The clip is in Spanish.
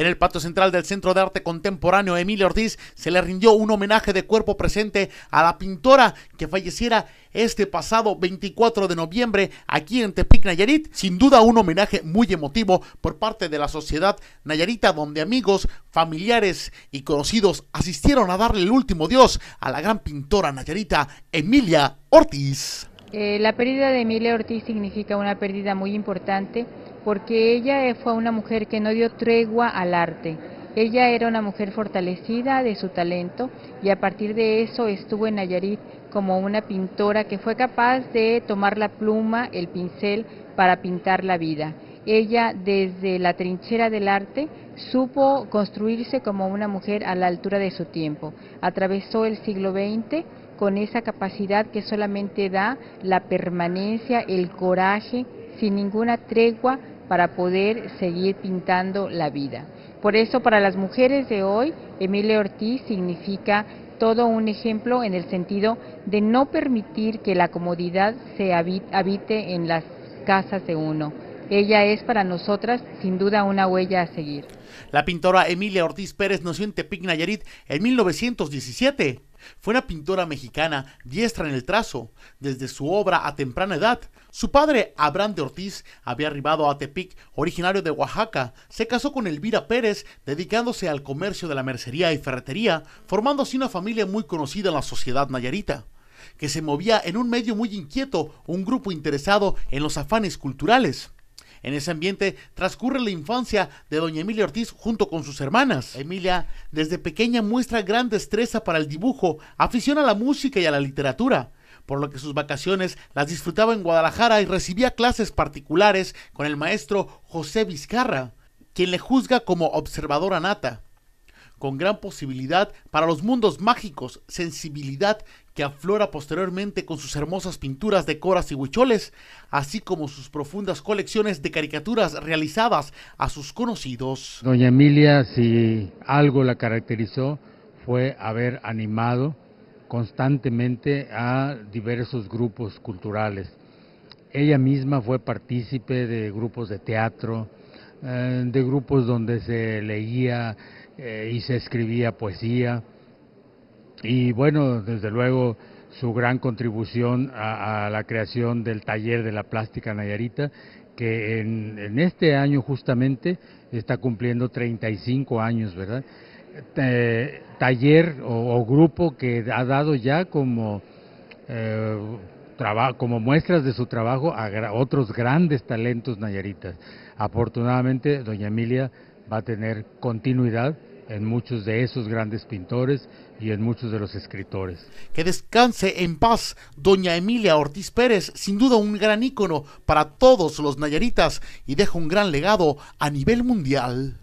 En el patio central del Centro de Arte Contemporáneo Emilia Ortiz se le rindió un homenaje de cuerpo presente a la pintora que falleciera este pasado 24 de noviembre aquí en Tepic Nayarit. Sin duda un homenaje muy emotivo por parte de la sociedad nayarita donde amigos, familiares y conocidos asistieron a darle el último dios a la gran pintora nayarita Emilia Ortiz. Eh, la pérdida de Emilia Ortiz significa una pérdida muy importante porque ella fue una mujer que no dio tregua al arte. Ella era una mujer fortalecida de su talento y a partir de eso estuvo en Nayarit como una pintora que fue capaz de tomar la pluma, el pincel, para pintar la vida. Ella desde la trinchera del arte supo construirse como una mujer a la altura de su tiempo. Atravesó el siglo XX con esa capacidad que solamente da la permanencia, el coraje, sin ninguna tregua para poder seguir pintando la vida. Por eso, para las mujeres de hoy, Emilia Ortiz significa todo un ejemplo en el sentido de no permitir que la comodidad se habite en las casas de uno. Ella es para nosotras sin duda una huella a seguir. La pintora Emilia Ortiz Pérez nació en Tepic, Nayarit en 1917. Fue una pintora mexicana diestra en el trazo. Desde su obra a temprana edad, su padre, Abraham de Ortiz, había arribado a Tepic, originario de Oaxaca. Se casó con Elvira Pérez, dedicándose al comercio de la mercería y ferretería, formándose una familia muy conocida en la sociedad nayarita que se movía en un medio muy inquieto, un grupo interesado en los afanes culturales. En ese ambiente transcurre la infancia de doña Emilia Ortiz junto con sus hermanas. Emilia desde pequeña muestra gran destreza para el dibujo, afición a la música y a la literatura por lo que sus vacaciones las disfrutaba en Guadalajara y recibía clases particulares con el maestro José Vizcarra, quien le juzga como observadora nata con gran posibilidad para los mundos mágicos, sensibilidad que aflora posteriormente con sus hermosas pinturas de coras y huicholes, así como sus profundas colecciones de caricaturas realizadas a sus conocidos. Doña Emilia, si algo la caracterizó, fue haber animado constantemente a diversos grupos culturales. Ella misma fue partícipe de grupos de teatro, eh, de grupos donde se leía y eh, se escribía poesía. Y bueno, desde luego su gran contribución a, la creación del taller de la plástica Nayarita, que en, este año justamente está cumpliendo 35 años, ¿verdad? Eh, taller o, grupo que ha dado ya como, eh, como muestras de su trabajo a otros grandes talentos Nayaritas. Afortunadamente, doña Emilia va a tener continuidad en muchos de esos grandes pintores y en muchos de los escritores. Que descanse en paz doña Emilia Ortiz Pérez, sin duda un gran ícono para todos los nayaritas y deja un gran legado a nivel mundial.